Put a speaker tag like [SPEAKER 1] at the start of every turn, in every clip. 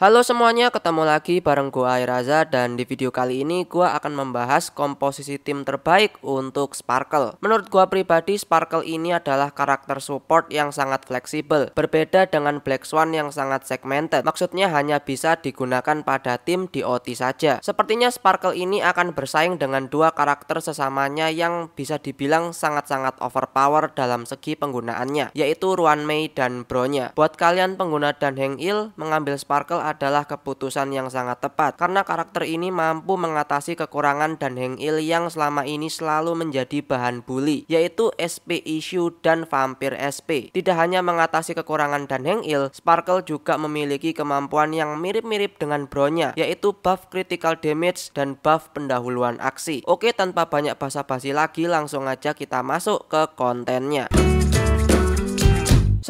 [SPEAKER 1] Halo semuanya, ketemu lagi bareng gua Airaza dan di video kali ini gua akan membahas komposisi tim terbaik untuk Sparkle. Menurut gua pribadi, Sparkle ini adalah karakter support yang sangat fleksibel, berbeda dengan Black Swan yang sangat segmented. Maksudnya hanya bisa digunakan pada tim di OT saja. Sepertinya Sparkle ini akan bersaing dengan dua karakter sesamanya yang bisa dibilang sangat-sangat overpower dalam segi penggunaannya, yaitu Ruan Mei dan Bronya. Buat kalian pengguna dan Heng Il, mengambil Sparkle adalah keputusan yang sangat tepat karena karakter ini mampu mengatasi kekurangan dan Heng Il yang selama ini selalu menjadi bahan bully yaitu SP Issue dan Vampir SP. Tidak hanya mengatasi kekurangan dan Heng Il, Sparkle juga memiliki kemampuan yang mirip-mirip dengan Bronya yaitu buff critical damage dan buff pendahuluan aksi. Oke tanpa banyak basa-basi lagi langsung aja kita masuk ke kontennya.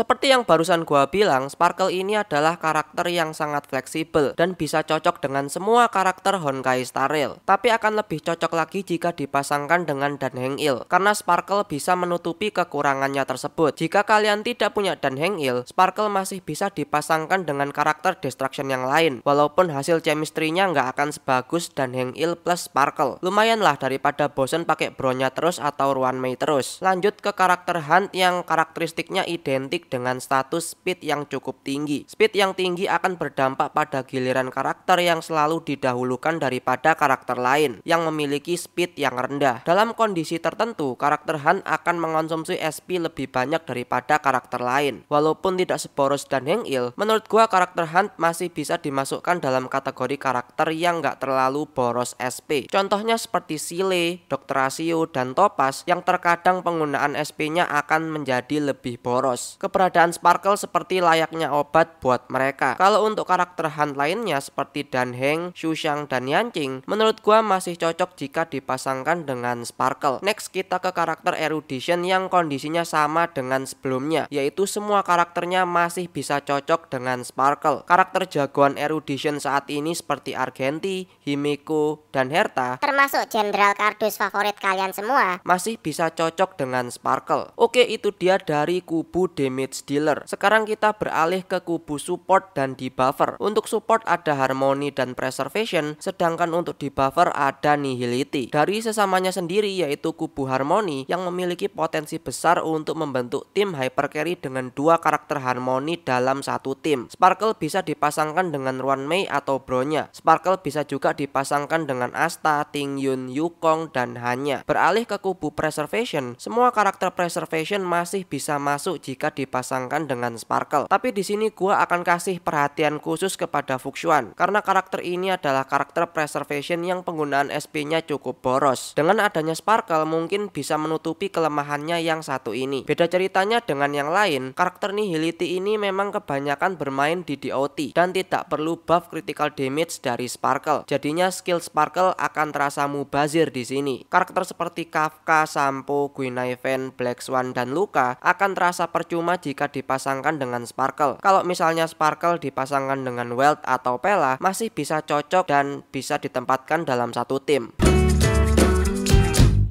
[SPEAKER 1] Seperti yang barusan gua bilang, Sparkle ini adalah karakter yang sangat fleksibel dan bisa cocok dengan semua karakter Honkai Star Rail. Tapi akan lebih cocok lagi jika dipasangkan dengan Dan Heng Il, karena Sparkle bisa menutupi kekurangannya tersebut. Jika kalian tidak punya Dan Heng Il, Sparkle masih bisa dipasangkan dengan karakter Destruction yang lain, walaupun hasil chemistry-nya nggak akan sebagus Dan Heng Il plus Sparkle. Lumayanlah daripada bosen pakai bronya terus atau Ruan Mei terus. Lanjut ke karakter Hunt yang karakteristiknya identik dengan status speed yang cukup tinggi. Speed yang tinggi akan berdampak pada giliran karakter yang selalu didahulukan daripada karakter lain yang memiliki speed yang rendah. Dalam kondisi tertentu, karakter Han akan mengonsumsi SP lebih banyak daripada karakter lain. Walaupun tidak seboros dan Heng Il, menurut gua karakter Han masih bisa dimasukkan dalam kategori karakter yang nggak terlalu boros SP. Contohnya seperti Sile, Dr. Asio, dan Topas yang terkadang penggunaan SP-nya akan menjadi lebih boros. Keper keberadaan Sparkle seperti layaknya obat buat mereka. Kalau untuk karakter Han lainnya seperti Dan Heng, Xu Xiang, dan Qing, menurut gua masih cocok jika dipasangkan dengan Sparkle. Next kita ke karakter Erudition yang kondisinya sama dengan sebelumnya, yaitu semua karakternya masih bisa cocok dengan Sparkle. Karakter jagoan Erudition saat ini seperti Argenti, Himiko, dan Herta, termasuk Jenderal Kardus favorit kalian semua, masih bisa cocok dengan Sparkle. Oke, itu dia dari kubu Demi damage dealer. Sekarang kita beralih ke kubu support dan debuffer. Untuk support ada harmony dan preservation, sedangkan untuk debuffer ada nihility. Dari sesamanya sendiri yaitu kubu harmony yang memiliki potensi besar untuk membentuk tim hyper carry dengan dua karakter harmony dalam satu tim. Sparkle bisa dipasangkan dengan Ruan Mei atau Bronya. Sparkle bisa juga dipasangkan dengan Asta, Ting Yun, Yukong, dan Hanya. Beralih ke kubu preservation, semua karakter preservation masih bisa masuk jika di dipasangkan dengan Sparkle. Tapi di sini gua akan kasih perhatian khusus kepada Fuxuan karena karakter ini adalah karakter preservation yang penggunaan SP-nya cukup boros. Dengan adanya Sparkle mungkin bisa menutupi kelemahannya yang satu ini. Beda ceritanya dengan yang lain, karakter Nihility ini memang kebanyakan bermain di DOT dan tidak perlu buff critical damage dari Sparkle. Jadinya skill Sparkle akan terasa mubazir di sini. Karakter seperti Kafka, Sampo, Guinevere, Black Swan, dan Luka akan terasa percuma jika dipasangkan dengan sparkle. Kalau misalnya sparkle dipasangkan dengan weld atau pela, masih bisa cocok dan bisa ditempatkan dalam satu tim.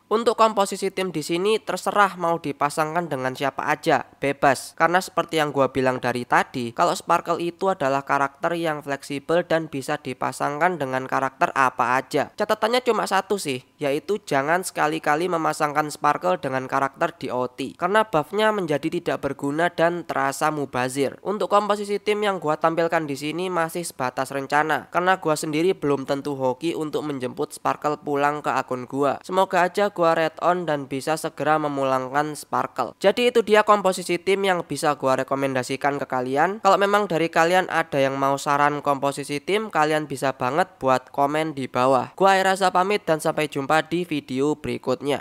[SPEAKER 1] Untuk komposisi tim di sini terserah mau dipasangkan dengan siapa aja, bebas. Karena seperti yang gua bilang dari tadi, kalau Sparkle itu adalah karakter yang fleksibel dan bisa dipasangkan dengan karakter apa aja. Catatannya cuma satu sih, yaitu jangan sekali-kali memasangkan sparkle dengan karakter DOT karena buffnya menjadi tidak berguna dan terasa mubazir. Untuk komposisi tim yang gua tampilkan di sini masih sebatas rencana karena gua sendiri belum tentu hoki untuk menjemput sparkle pulang ke akun gua. Semoga aja gua red on dan bisa segera memulangkan sparkle. Jadi itu dia komposisi tim yang bisa gua rekomendasikan ke kalian. Kalau memang dari kalian ada yang mau saran komposisi tim, kalian bisa banget buat komen di bawah. Gua rasa pamit dan sampai jumpa jumpa di video berikutnya.